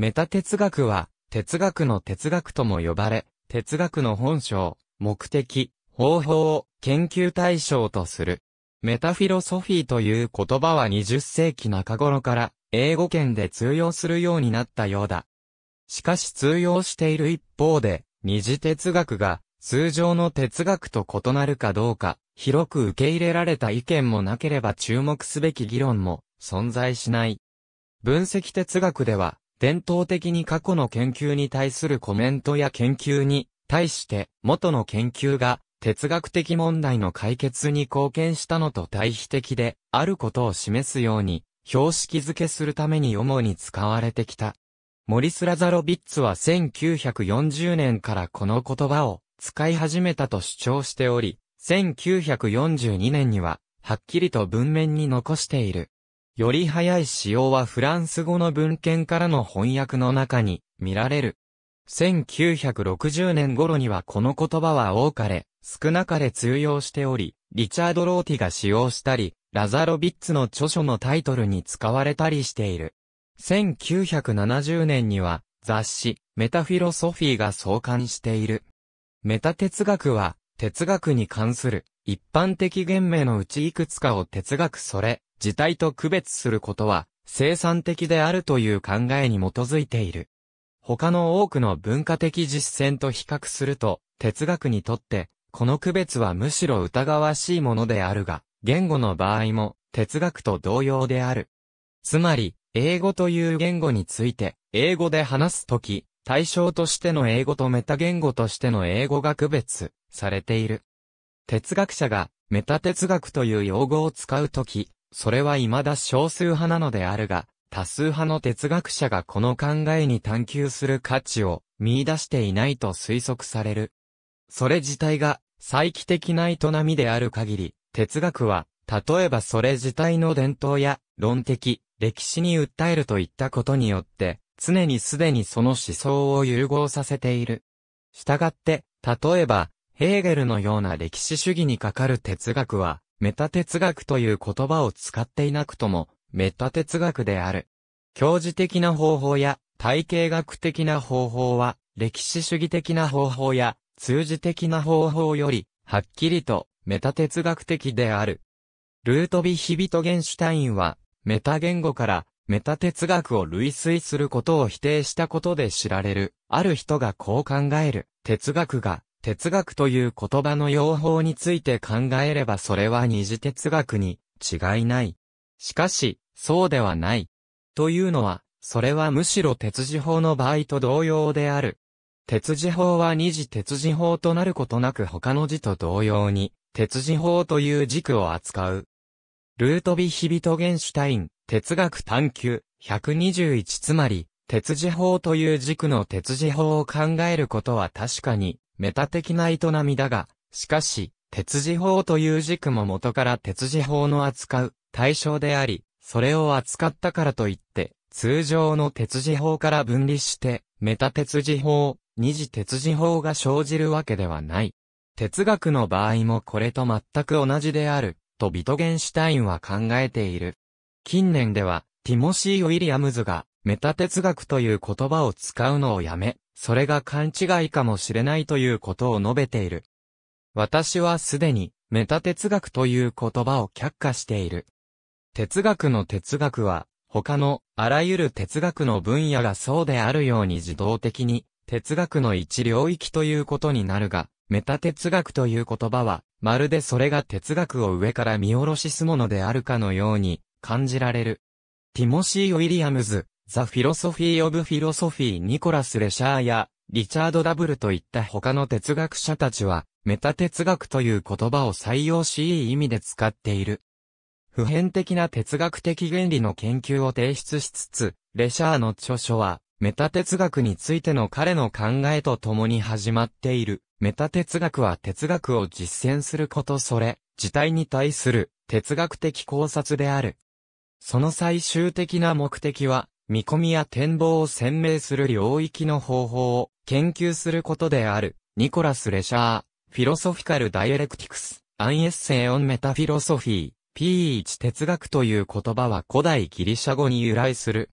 メタ哲学は、哲学の哲学とも呼ばれ、哲学の本性、目的、方法を研究対象とする。メタフィロソフィーという言葉は20世紀中頃から英語圏で通用するようになったようだ。しかし通用している一方で、二次哲学が通常の哲学と異なるかどうか、広く受け入れられた意見もなければ注目すべき議論も存在しない。分析哲学では、伝統的に過去の研究に対するコメントや研究に対して元の研究が哲学的問題の解決に貢献したのと対比的であることを示すように標識づけするために主に使われてきた。モリス・ラザロビッツは1940年からこの言葉を使い始めたと主張しており、1942年にははっきりと文面に残している。より早い使用はフランス語の文献からの翻訳の中に見られる。1960年頃にはこの言葉は多かれ、少なかれ通用しており、リチャード・ローティが使用したり、ラザロビッツの著書のタイトルに使われたりしている。1970年には雑誌メタフィロソフィーが創刊している。メタ哲学は哲学に関する一般的言明のうちいくつかを哲学それ自体と区別することは、生産的であるという考えに基づいている。他の多くの文化的実践と比較すると、哲学にとって、この区別はむしろ疑わしいものであるが、言語の場合も哲学と同様である。つまり、英語という言語について、英語で話すとき、対象としての英語とメタ言語としての英語が区別されている。哲学者がメタ哲学という用語を使うとき、それは未だ少数派なのであるが、多数派の哲学者がこの考えに探求する価値を見出していないと推測される。それ自体が、再帰的な営みである限り、哲学は、例えばそれ自体の伝統や、論的、歴史に訴えるといったことによって、常にすでにその思想を融合させている。したがって、例えば、ヘーゲルのような歴史主義にかかる哲学は、メタ哲学という言葉を使っていなくとも、メタ哲学である。教授的な方法や、体系学的な方法は、歴史主義的な方法や、通じ的な方法より、はっきりと、メタ哲学的である。ルートビ・ヒビトゲンシュタインは、メタ言語から、メタ哲学を類推することを否定したことで知られる、ある人がこう考える、哲学が、哲学という言葉の用法について考えればそれは二次哲学に違いない。しかし、そうではない。というのは、それはむしろ鉄次法の場合と同様である。鉄次法は二次鉄次法となることなく他の字と同様に、鉄次法という軸を扱う。ルートビヒビトゲンシュタイン、哲学探求、121つまり、鉄次法という軸の鉄次法を考えることは確かにメタ的な営みだが、しかし、鉄字法という軸も元から鉄字法の扱う対象であり、それを扱ったからといって、通常の鉄字法から分離して、メタ鉄字法、二次鉄字法が生じるわけではない。哲学の場合もこれと全く同じである、とビトゲンシュタインは考えている。近年では、ティモシー・ウィリアムズが、メタ哲学という言葉を使うのをやめ、それが勘違いかもしれないということを述べている。私はすでに、メタ哲学という言葉を却下している。哲学の哲学は、他のあらゆる哲学の分野がそうであるように自動的に、哲学の一領域ということになるが、メタ哲学という言葉は、まるでそれが哲学を上から見下ろしすものであるかのように感じられる。ティモシー・ウィリアムズ、ザ・フィロソフィー・オブ・フィロソフィー・ニコラス・レシャーや、リチャード・ダブルといった他の哲学者たちは、メタ哲学という言葉を採用しいい意味で使っている。普遍的な哲学的原理の研究を提出しつつ、レシャーの著書は、メタ哲学についての彼の考えと共に始まっている。メタ哲学は哲学を実践することそれ、自体に対する哲学的考察である。その最終的な目的は、見込みや展望を鮮明する領域の方法を研究することである、ニコラス・レシャー、フィロソフィカル・ダイエレクティクス、アンエッセイ・オン・メタフィロソフィー、P1 哲学という言葉は古代ギリシャ語に由来する。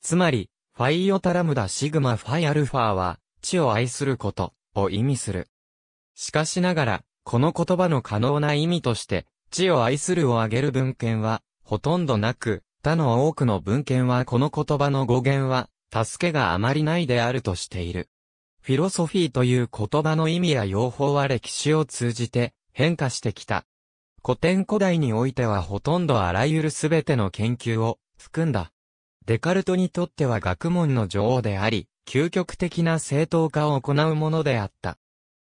つまり、ファイオタラムダ・シグマ・ファイ・アルファは、地を愛すること、を意味する。しかしながら、この言葉の可能な意味として、地を愛するを挙げる文献は、ほとんどなく、他の多くの文献はこの言葉の語源は、助けがあまりないであるとしている。フィロソフィーという言葉の意味や用法は歴史を通じて変化してきた。古典古代においてはほとんどあらゆるすべての研究を含んだ。デカルトにとっては学問の女王であり、究極的な正当化を行うものであった。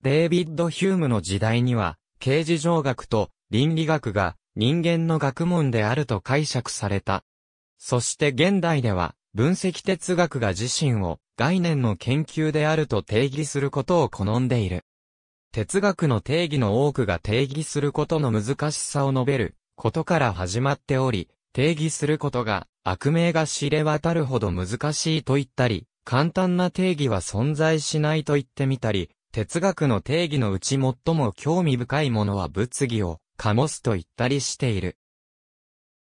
デイビッド・ヒュームの時代には、刑事上学と倫理学が人間の学問であると解釈された。そして現代では、分析哲学が自身を概念の研究であると定義することを好んでいる。哲学の定義の多くが定義することの難しさを述べることから始まっており、定義することが悪名が知れ渡るほど難しいと言ったり、簡単な定義は存在しないと言ってみたり、哲学の定義のうち最も興味深いものは物議をカモスと言ったりしている。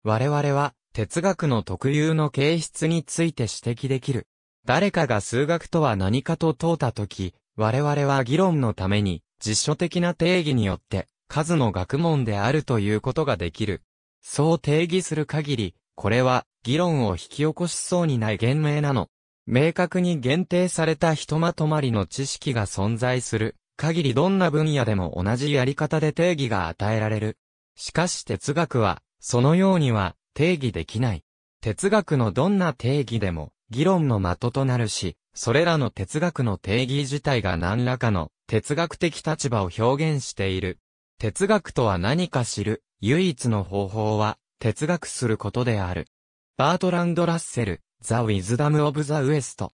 我々は、哲学の特有の形質について指摘できる。誰かが数学とは何かと問うたとき、我々は議論のために、実書的な定義によって、数の学問であるということができる。そう定義する限り、これは、議論を引き起こしそうにない言明なの。明確に限定されたひとまとまりの知識が存在する。限りどんな分野でも同じやり方で定義が与えられる。しかし哲学は、そのようには定義できない。哲学のどんな定義でも、議論の的となるし、それらの哲学の定義自体が何らかの哲学的立場を表現している。哲学とは何か知る、唯一の方法は、哲学することである。バートランド・ラッセル、ザ・ウィズダム・オブ・ザ・ウエスト。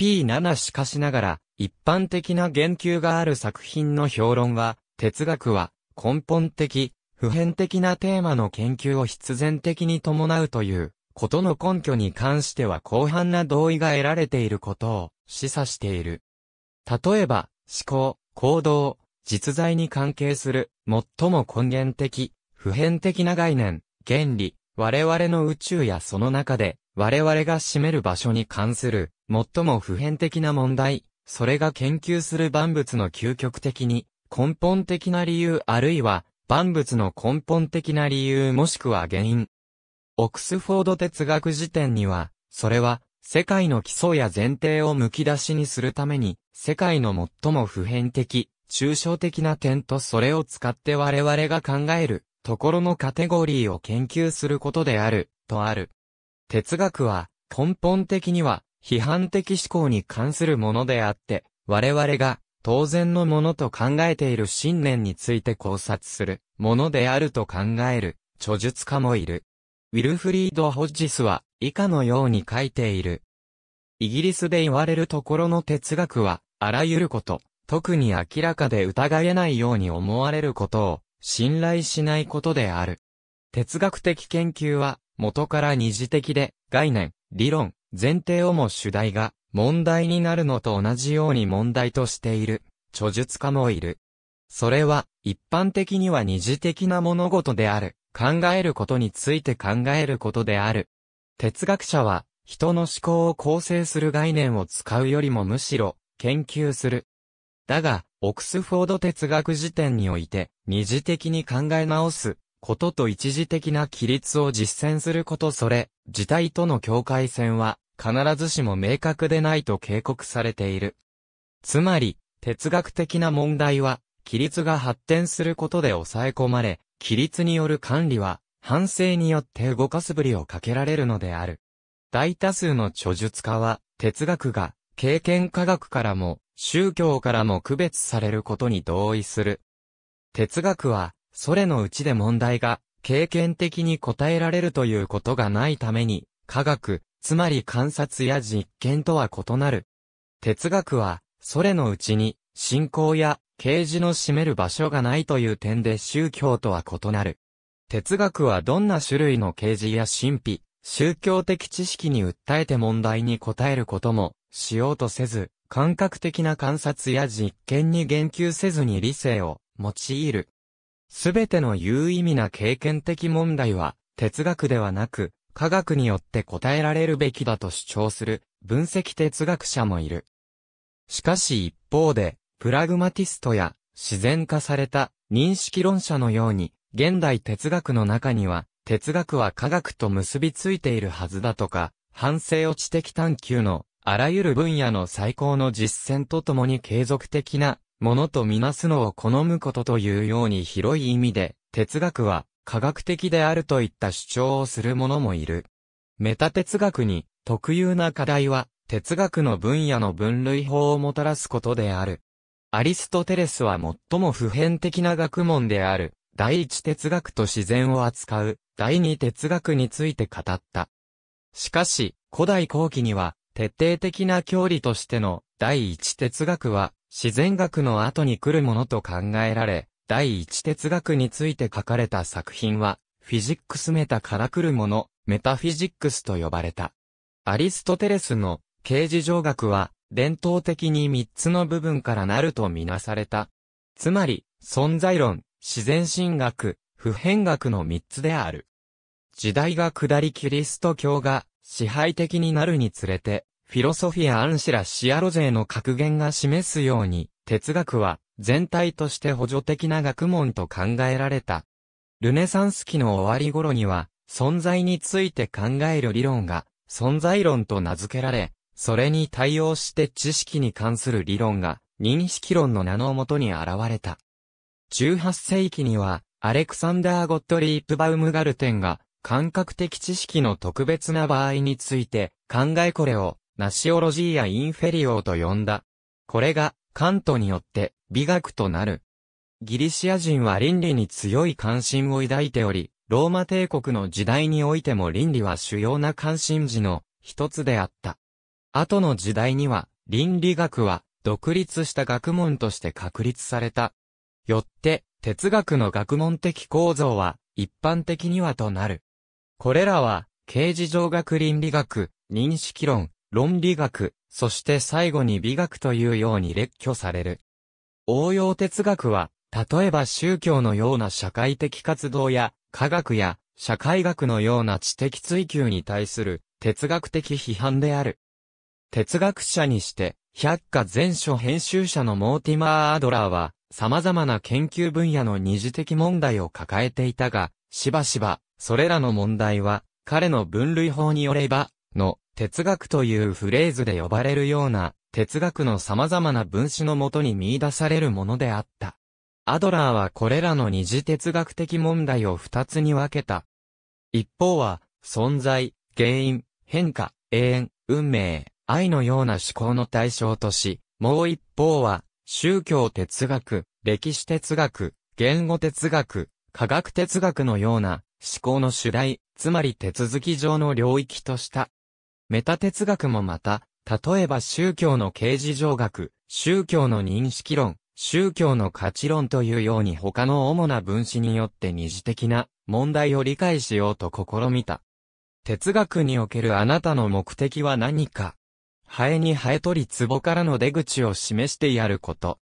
P7 しかしながら、一般的な言及がある作品の評論は、哲学は根本的、普遍的なテーマの研究を必然的に伴うということの根拠に関しては広範な同意が得られていることを示唆している。例えば、思考、行動、実在に関係する最も根源的、普遍的な概念、原理、我々の宇宙やその中で我々が占める場所に関する最も普遍的な問題、それが研究する万物の究極的に、根本的な理由あるいは、万物の根本的な理由もしくは原因。オックスフォード哲学辞典には、それは、世界の基礎や前提をむき出しにするために、世界の最も普遍的、抽象的な点とそれを使って我々が考える、ところのカテゴリーを研究することである、とある。哲学は、根本的には、批判的思考に関するものであって、我々が当然のものと考えている信念について考察するものであると考える著述家もいる。ウィルフリード・ホッジスは以下のように書いている。イギリスで言われるところの哲学は、あらゆること、特に明らかで疑えないように思われることを信頼しないことである。哲学的研究は元から二次的で概念、理論、前提をも主題が問題になるのと同じように問題としている著述家もいる。それは一般的には二次的な物事である。考えることについて考えることである。哲学者は人の思考を構成する概念を使うよりもむしろ研究する。だが、オクスフォード哲学辞典において、二次的に考え直すことと一時的な規律を実践することそれ、自体との境界線は必ずしも明確でないと警告されている。つまり、哲学的な問題は、規律が発展することで抑え込まれ、規律による管理は、反省によって動かすぶりをかけられるのである。大多数の著述家は、哲学が、経験科学からも、宗教からも区別されることに同意する。哲学は、それのうちで問題が、経験的に答えられるということがないために、科学、つまり観察や実験とは異なる。哲学は、それのうちに、信仰や、啓示の占める場所がないという点で宗教とは異なる。哲学はどんな種類の啓示や神秘、宗教的知識に訴えて問題に答えることも、しようとせず、感覚的な観察や実験に言及せずに理性を用いる。すべての有意味な経験的問題は、哲学ではなく、科学によって答えられるべきだと主張する分析哲学者もいる。しかし一方で、プラグマティストや自然化された認識論者のように、現代哲学の中には、哲学は科学と結びついているはずだとか、反省を知的探求のあらゆる分野の最高の実践とともに継続的なものとみなすのを好むことというように広い意味で、哲学は科学的であるといった主張をする者もいる。メタ哲学に特有な課題は哲学の分野の分類法をもたらすことである。アリストテレスは最も普遍的な学問である第一哲学と自然を扱う第二哲学について語った。しかし古代後期には徹底的な教理としての第一哲学は自然学の後に来るものと考えられ、第一哲学について書かれた作品は、フィジックスメタから来るもの、メタフィジックスと呼ばれた。アリストテレスの形事上学は、伝統的に三つの部分からなるとみなされた。つまり、存在論、自然神学、普遍学の三つである。時代が下りキリスト教が支配的になるにつれて、フィロソフィア・アンシラ・シアロェの格言が示すように、哲学は全体として補助的な学問と考えられた。ルネサンス期の終わり頃には、存在について考える理論が、存在論と名付けられ、それに対応して知識に関する理論が、認識論の名のもとに現れた。18世紀には、アレクサンダー・ゴットリープ・バウムガルテンが、感覚的知識の特別な場合について、考えこれを、ナシオロジーやインフェリオーと呼んだ。これが、カントによって美学となる。ギリシア人は倫理に強い関心を抱いており、ローマ帝国の時代においても倫理は主要な関心事の一つであった。後の時代には、倫理学は独立した学問として確立された。よって、哲学の学問的構造は一般的にはとなる。これらは、刑事上学倫理学、認識論、論理学、そして最後に美学というように列挙される。応用哲学は、例えば宗教のような社会的活動や、科学や社会学のような知的追求に対する哲学的批判である。哲学者にして、百科全書編集者のモーティマー・アドラーは、様々な研究分野の二次的問題を抱えていたが、しばしば、それらの問題は、彼の分類法によれば、の哲学というフレーズで呼ばれるような、哲学の様々な分子のもとに見出されるものであった。アドラーはこれらの二次哲学的問題を二つに分けた。一方は、存在、原因、変化、永遠、運命、愛のような思考の対象とし、もう一方は、宗教哲学、歴史哲学、言語哲学、科学哲学のような思考の主題、つまり手続き上の領域とした。メタ哲学もまた、例えば宗教の形事上学、宗教の認識論、宗教の価値論というように他の主な分子によって二次的な問題を理解しようと試みた。哲学におけるあなたの目的は何かハエにハエ取り壺からの出口を示してやること。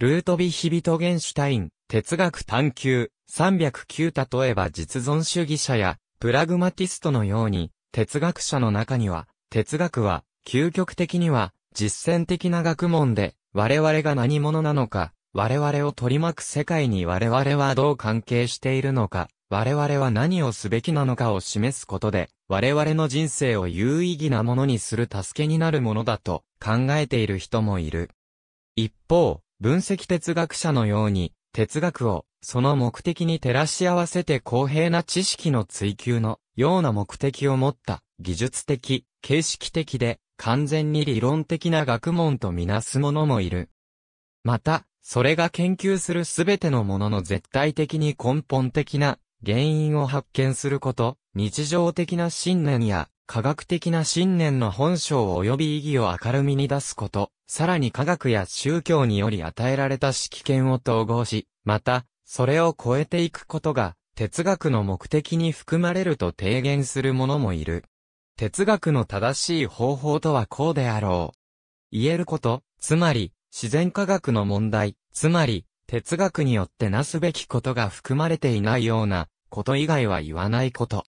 ルートビヒビトゲンシュタイン、哲学探求、309例えば実存主義者やプラグマティストのように哲学者の中には、哲学は、究極的には、実践的な学問で、我々が何者なのか、我々を取り巻く世界に我々はどう関係しているのか、我々は何をすべきなのかを示すことで、我々の人生を有意義なものにする助けになるものだと考えている人もいる。一方、分析哲学者のように、哲学をその目的に照らし合わせて公平な知識の追求のような目的を持った技術的、形式的で完全に理論的な学問とみなす者もいる。また、それが研究するすべてのものの絶対的に根本的な原因を発見すること、日常的な信念や科学的な信念の本性及び意義を明るみに出すこと、さらに科学や宗教により与えられた指揮権を統合し、また、それを超えていくことが、哲学の目的に含まれると提言する者もいる。哲学の正しい方法とはこうであろう。言えること、つまり、自然科学の問題、つまり、哲学によってなすべきことが含まれていないような、こと以外は言わないこと。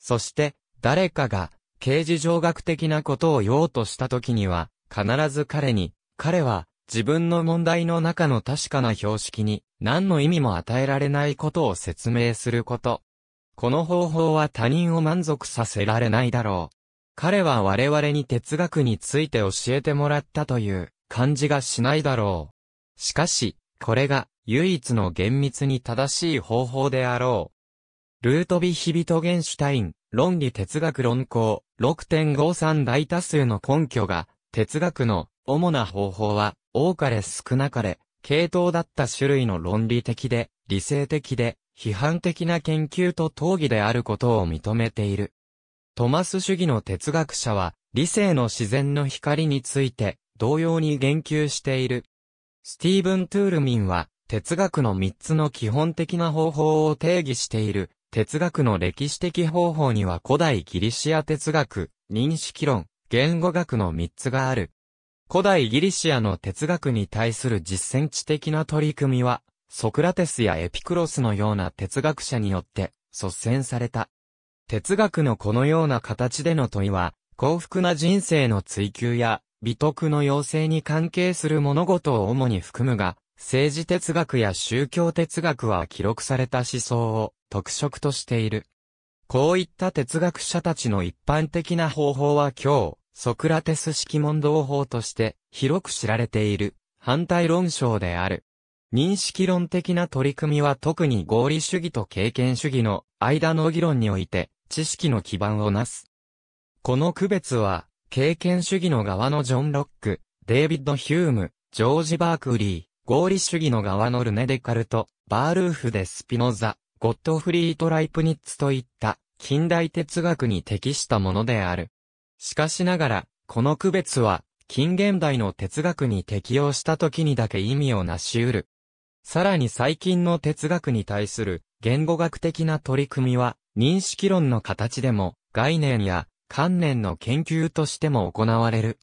そして、誰かが、形事上学的なことを言おうとした時には、必ず彼に、彼は、自分の問題の中の確かな標識に何の意味も与えられないことを説明すること。この方法は他人を満足させられないだろう。彼は我々に哲学について教えてもらったという感じがしないだろう。しかし、これが唯一の厳密に正しい方法であろう。ルートビヒビトゲンシュタイン、論理哲学論考、6.53大多数の根拠が、哲学の主な方法は、多かれ少なかれ、系統だった種類の論理的で、理性的で、批判的な研究と討議であることを認めている。トマス主義の哲学者は、理性の自然の光について、同様に言及している。スティーブン・トゥールミンは、哲学の3つの基本的な方法を定義している。哲学の歴史的方法には古代ギリシア哲学、認識論、言語学の3つがある。古代ギリシアの哲学に対する実践知的な取り組みは、ソクラテスやエピクロスのような哲学者によって率先された。哲学のこのような形での問いは、幸福な人生の追求や美徳の要請に関係する物事を主に含むが、政治哲学や宗教哲学は記録された思想を特色としている。こういった哲学者たちの一般的な方法は今日、ソクラテス式問答法として広く知られている反対論章である。認識論的な取り組みは特に合理主義と経験主義の間の議論において知識の基盤をなす。この区別は経験主義の側のジョン・ロック、デイビッド・ヒューム、ジョージ・バークリー、合理主義の側のルネ・デカルト、バールーフ・デ・スピノザ、ゴットフリート・ライプニッツといった近代哲学に適したものである。しかしながら、この区別は、近現代の哲学に適用した時にだけ意味を成し得る。さらに最近の哲学に対する言語学的な取り組みは、認識論の形でも、概念や観念の研究としても行われる。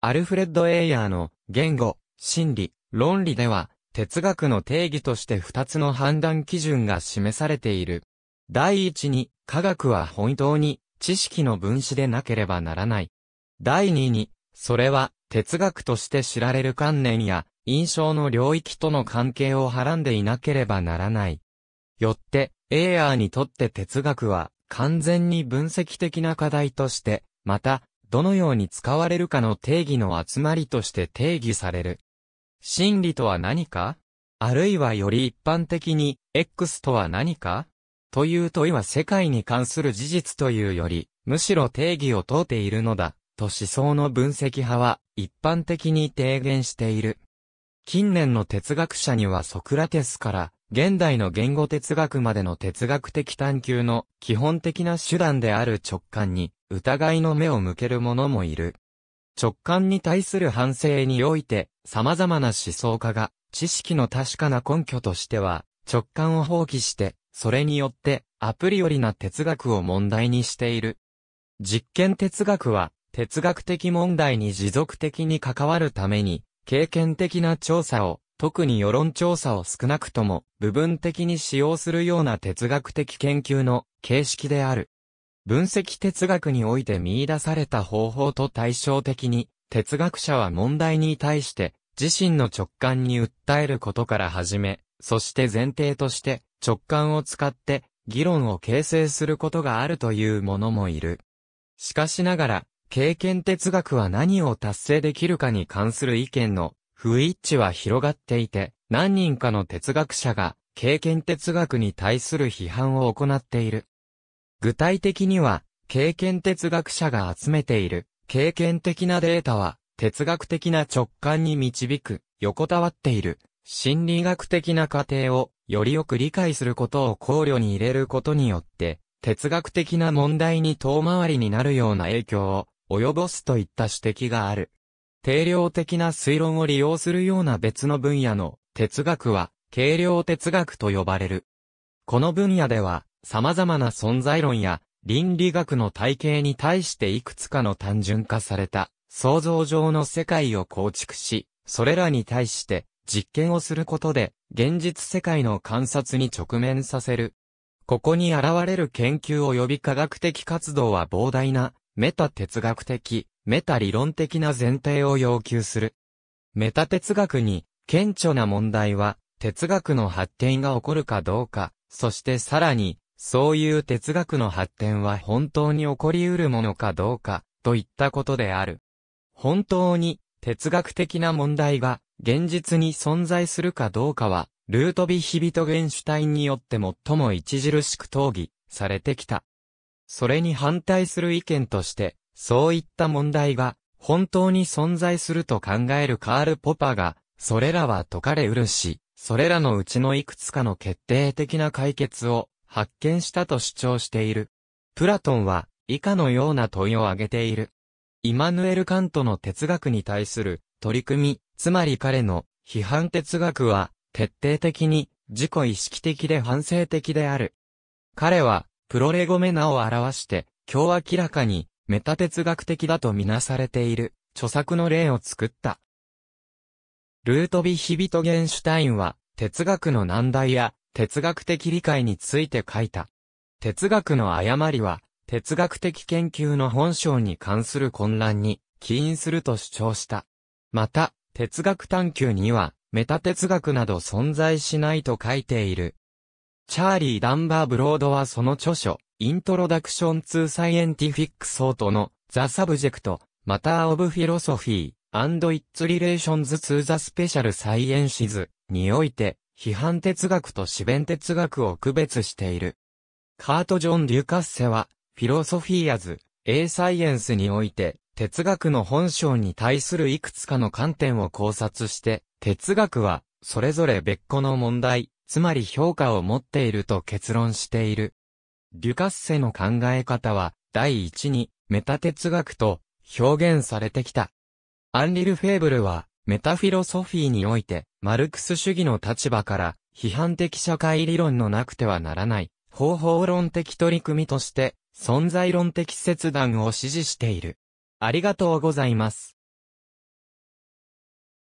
アルフレッド・エイヤーの言語、心理、論理では、哲学の定義として二つの判断基準が示されている。第一に、科学は本当に知識の分子でなければならない。第2に、それは哲学として知られる観念や印象の領域との関係をはらんでいなければならない。よって、エアーにとって哲学は完全に分析的な課題として、また、どのように使われるかの定義の集まりとして定義される。真理とは何かあるいはより一般的に、X とは何かという問いは世界に関する事実というより、むしろ定義を問うているのだ、と思想の分析派は一般的に提言している。近年の哲学者にはソクラテスから現代の言語哲学までの哲学的探求の基本的な手段である直感に疑いの目を向ける者もいる。直感に対する反省において様々な思想家が知識の確かな根拠としては直感を放棄してそれによって、アプリよりな哲学を問題にしている。実験哲学は、哲学的問題に持続的に関わるために、経験的な調査を、特に世論調査を少なくとも、部分的に使用するような哲学的研究の形式である。分析哲学において見出された方法と対照的に、哲学者は問題に対して、自身の直感に訴えることから始め、そして前提として、直感を使って議論を形成することがあるというものもいる。しかしながら、経験哲学は何を達成できるかに関する意見の不一致は広がっていて、何人かの哲学者が経験哲学に対する批判を行っている。具体的には、経験哲学者が集めている経験的なデータは哲学的な直感に導く横たわっている心理学的な過程をよりよく理解することを考慮に入れることによって、哲学的な問題に遠回りになるような影響を及ぼすといった指摘がある。定量的な推論を利用するような別の分野の哲学は、軽量哲学と呼ばれる。この分野では、様々な存在論や倫理学の体系に対していくつかの単純化された想像上の世界を構築し、それらに対して実験をすることで現実世界の観察に直面させる。ここに現れる研究及び科学的活動は膨大な、メタ哲学的、メタ理論的な前提を要求する。メタ哲学に、顕著な問題は、哲学の発展が起こるかどうか、そしてさらに、そういう哲学の発展は本当に起こり得るものかどうか、といったことである。本当に、哲学的な問題が、現実に存在するかどうかは、ルートビヒビトゲンシュタインによって最も著しく討議されてきた。それに反対する意見として、そういった問題が本当に存在すると考えるカール・ポパが、それらは解かれうるし、それらのうちのいくつかの決定的な解決を発見したと主張している。プラトンは以下のような問いを挙げている。イマヌエル・カントの哲学に対する取り組みつまり彼の批判哲学は徹底的に自己意識的で反省的である。彼はプロレゴメナを表して今日明らかにメタ哲学的だとみなされている著作の例を作った。ルートビヒビトゲンシュタインは哲学の難題や哲学的理解について書いた。哲学の誤りは哲学的研究の本性に関する混乱に起因すると主張した。また、哲学探求には、メタ哲学など存在しないと書いている。チャーリー・ダンバー・ブロードはその著書、イントロダクション・ツー・サイエンティフィック・ソートの、ザ・サブジェクト、マター・オブ・フィロソフィー、アンド・イッツ・リレーションズ・ツー・ザ・スペシャル・サイエンシズにおいて、批判哲学と思弁哲学を区別している。カート・ジョン・デュカッセは、フィロソフィーアズ、A サイエンスにおいて、哲学の本性に対するいくつかの観点を考察して、哲学は、それぞれ別個の問題、つまり評価を持っていると結論している。デュカッセの考え方は、第一に、メタ哲学と表現されてきた。アンリル・フェーブルは、メタフィロソフィーにおいて、マルクス主義の立場から、批判的社会理論のなくてはならない、方法論的取り組みとして、存在論的切断を支持している。ありがとうございます。